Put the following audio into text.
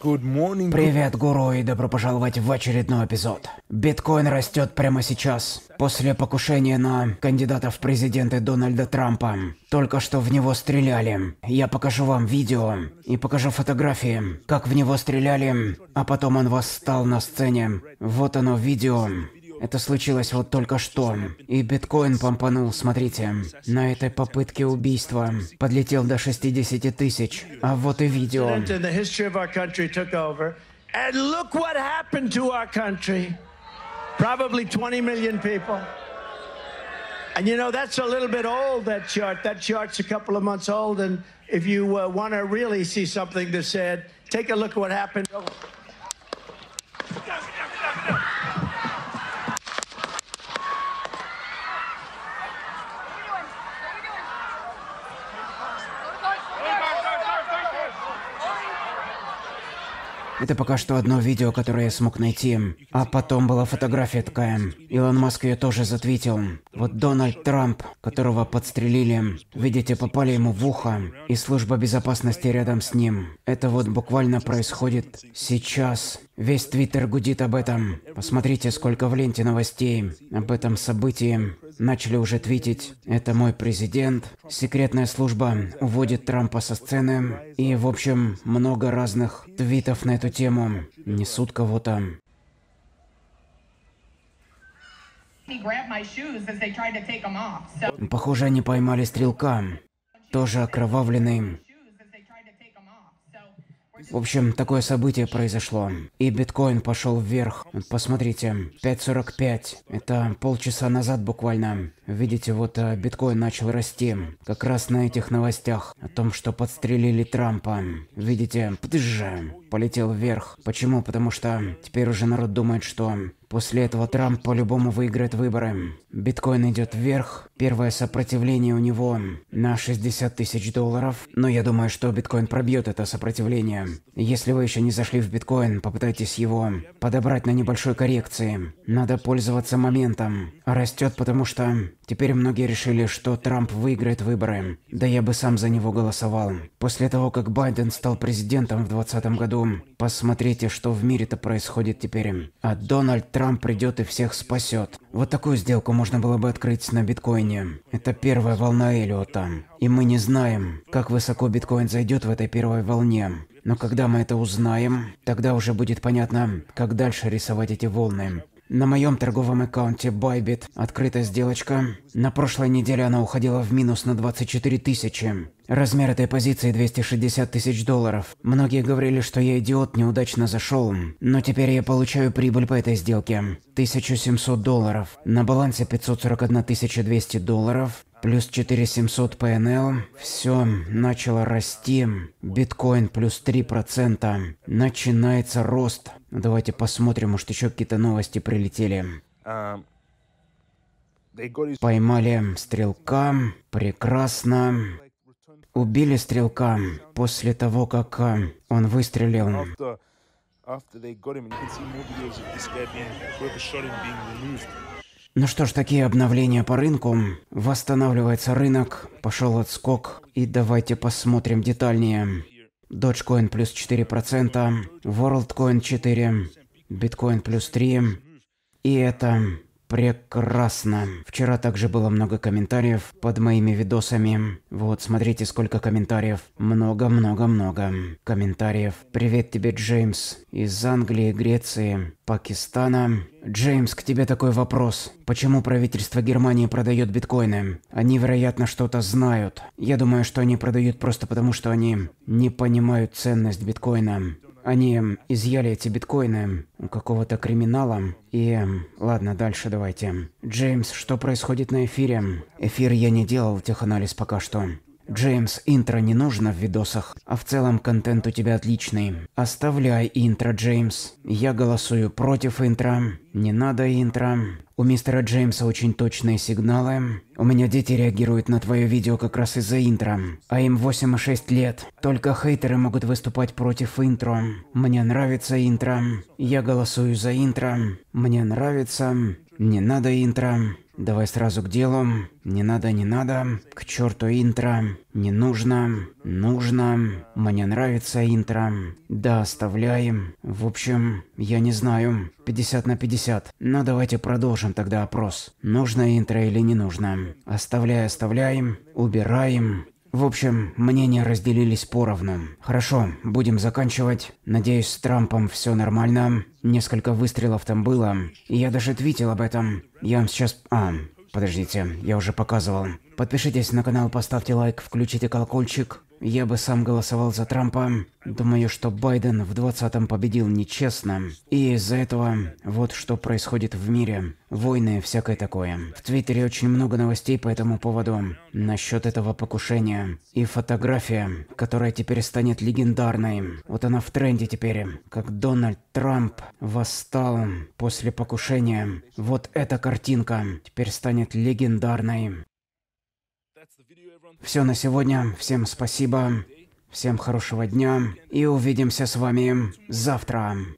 Привет, гуру, и добро пожаловать в очередной эпизод. Биткоин растет прямо сейчас, после покушения на кандидата в президенты Дональда Трампа. Только что в него стреляли. Я покажу вам видео и покажу фотографии, как в него стреляли, а потом он восстал на сцене. Вот оно видео. Это случилось вот только что. И биткоин помпанул, смотрите. На этой попытке убийства подлетел до 60 тысяч. А вот и видео. And look what happened to our country. Probably 20 million people. And you know, that's a little bit old, that chart. That chart's a couple of months old. And if you uh, want to really see something that's said, take a look at what happened. Это пока что одно видео, которое я смог найти. А потом была фотография такая. Илон Маск ее тоже затвитил. Вот Дональд Трамп, которого подстрелили. Видите, попали ему в ухо. И служба безопасности рядом с ним. Это вот буквально происходит сейчас. Весь Твиттер гудит об этом. Посмотрите, сколько в ленте новостей об этом событии начали уже твитить «Это мой президент», «Секретная служба уводит Трампа со сцены» и, в общем, много разных твитов на эту тему несут кого-то. Похоже, они поймали стрелка, тоже окровавленный. В общем, такое событие произошло. И биткоин пошел вверх. Посмотрите, 5.45. Это полчаса назад буквально. Видите, вот э, биткоин начал расти. Как раз на этих новостях. О том, что подстрелили Трампа. Видите, пдж, полетел вверх. Почему? Потому что теперь уже народ думает, что После этого Трамп по-любому выиграет выборы. Биткоин идет вверх. Первое сопротивление у него на 60 тысяч долларов. Но я думаю, что биткоин пробьет это сопротивление. Если вы еще не зашли в биткоин, попытайтесь его подобрать на небольшой коррекции. Надо пользоваться моментом. Растет, потому что теперь многие решили, что Трамп выиграет выборы. Да я бы сам за него голосовал. После того, как Байден стал президентом в 2020 году, посмотрите, что в мире-то происходит теперь. А Дональд Трамп Трамп придет и всех спасет. Вот такую сделку можно было бы открыть на биткоине. Это первая волна Эллиота. И мы не знаем, как высоко биткоин зайдет в этой первой волне. Но когда мы это узнаем, тогда уже будет понятно, как дальше рисовать эти волны. На моем торговом аккаунте Bybit открыта сделочка. На прошлой неделе она уходила в минус на 24 тысячи. Размер этой позиции 260 тысяч долларов. Многие говорили, что я идиот, неудачно зашел. Но теперь я получаю прибыль по этой сделке. 1700 долларов. На балансе 541 200 долларов плюс 4700 PNL, все начало расти, биткоин плюс 3%, начинается рост. Давайте посмотрим, может еще какие-то новости прилетели. Um, Поймали стрелка, прекрасно. Убили стрелка после того, как э, он выстрелил. After they got him, you can see more videos of this guy being, whoever shot him being removed. Ну что ж, такие обновления по рынку. Восстанавливается рынок, пошел отскок. И давайте посмотрим детальнее. Dogecoin плюс 4%, WorldCoin 4, Bitcoin плюс 3. И это Прекрасно. Вчера также было много комментариев под моими видосами. Вот, смотрите, сколько комментариев. Много-много-много комментариев. Привет тебе, Джеймс. Из Англии, Греции, Пакистана. Джеймс, к тебе такой вопрос. Почему правительство Германии продает биткоины? Они, вероятно, что-то знают. Я думаю, что они продают просто потому, что они не понимают ценность биткоина. Они изъяли эти биткоины у какого-то криминала. И ладно, дальше давайте. Джеймс, что происходит на эфире? Эфир я не делал, теханализ пока что. Джеймс, интро не нужно в видосах, а в целом контент у тебя отличный. Оставляй интро, Джеймс. Я голосую против интро. Не надо интро. У мистера Джеймса очень точные сигналы. У меня дети реагируют на твое видео как раз из-за интро. А им 8 и 6 лет. Только хейтеры могут выступать против интро. Мне нравится интро. Я голосую за интро. Мне нравится. Не надо интро. Давай сразу к делу. Не надо, не надо. К черту интро. Не нужно. Нужно. Мне нравится интро. Да, оставляем. В общем, я не знаю. 50 на 50. Но давайте продолжим тогда опрос. Нужно интро или не нужно? Оставляй, оставляем. Убираем. В общем, мнения разделились поровну. Хорошо, будем заканчивать. Надеюсь, с Трампом все нормально. Несколько выстрелов там было. И я даже твитил об этом. Я вам сейчас... А, подождите, я уже показывал. Подпишитесь на канал, поставьте лайк, включите колокольчик. Я бы сам голосовал за Трампа. Думаю, что Байден в 20-м победил нечестно. И из-за этого вот что происходит в мире. Войны, всякое такое. В Твиттере очень много новостей по этому поводу. Насчет этого покушения. И фотография, которая теперь станет легендарной. Вот она в тренде теперь. Как Дональд Трамп восстал после покушения. Вот эта картинка теперь станет легендарной. Все на сегодня. Всем спасибо. Всем хорошего дня. И увидимся с вами завтра.